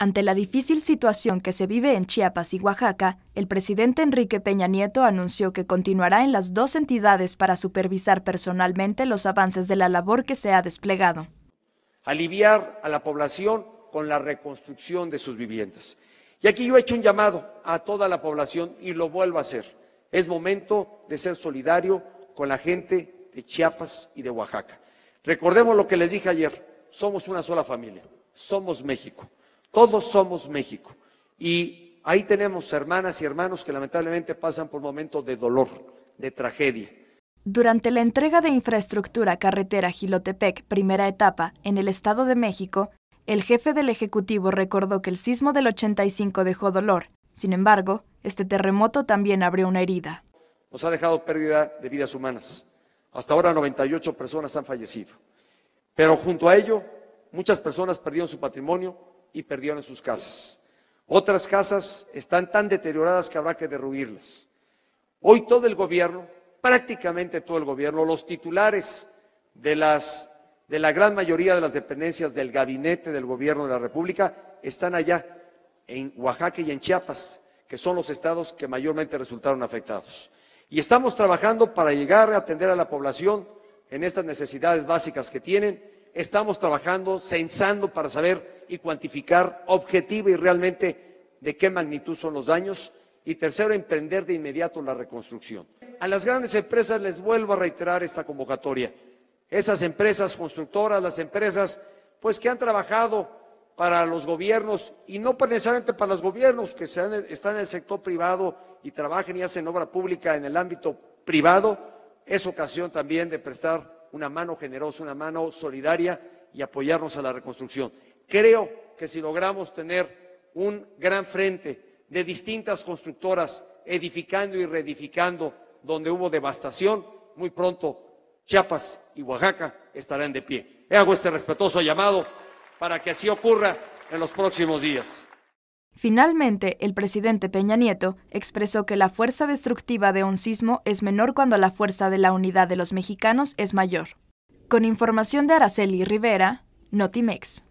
Ante la difícil situación que se vive en Chiapas y Oaxaca, el presidente Enrique Peña Nieto anunció que continuará en las dos entidades para supervisar personalmente los avances de la labor que se ha desplegado. Aliviar a la población con la reconstrucción de sus viviendas. Y aquí yo he hecho un llamado a toda la población y lo vuelvo a hacer. Es momento de ser solidario con la gente de Chiapas y de Oaxaca. Recordemos lo que les dije ayer, somos una sola familia, somos México. Todos somos México. Y ahí tenemos hermanas y hermanos que lamentablemente pasan por momentos de dolor, de tragedia. Durante la entrega de infraestructura carretera Gilotepec, primera etapa, en el Estado de México, el jefe del Ejecutivo recordó que el sismo del 85 dejó dolor. Sin embargo, este terremoto también abrió una herida. Nos ha dejado pérdida de vidas humanas. Hasta ahora 98 personas han fallecido. Pero junto a ello, muchas personas perdieron su patrimonio, y perdieron sus casas. Otras casas están tan deterioradas que habrá que derruirlas. Hoy todo el gobierno, prácticamente todo el gobierno, los titulares de, las, de la gran mayoría de las dependencias del gabinete del gobierno de la República están allá, en Oaxaca y en Chiapas, que son los estados que mayormente resultaron afectados. Y estamos trabajando para llegar a atender a la población en estas necesidades básicas que tienen estamos trabajando, censando para saber y cuantificar objetiva y realmente de qué magnitud son los daños. Y tercero, emprender de inmediato la reconstrucción. A las grandes empresas les vuelvo a reiterar esta convocatoria. Esas empresas constructoras, las empresas pues que han trabajado para los gobiernos y no necesariamente para los gobiernos que están en el sector privado y trabajen y hacen obra pública en el ámbito privado, es ocasión también de prestar una mano generosa, una mano solidaria y apoyarnos a la reconstrucción. Creo que si logramos tener un gran frente de distintas constructoras edificando y reedificando donde hubo devastación, muy pronto Chiapas y Oaxaca estarán de pie. Hago este respetuoso llamado para que así ocurra en los próximos días. Finalmente, el presidente Peña Nieto expresó que la fuerza destructiva de un sismo es menor cuando la fuerza de la unidad de los mexicanos es mayor. Con información de Araceli Rivera, Notimex.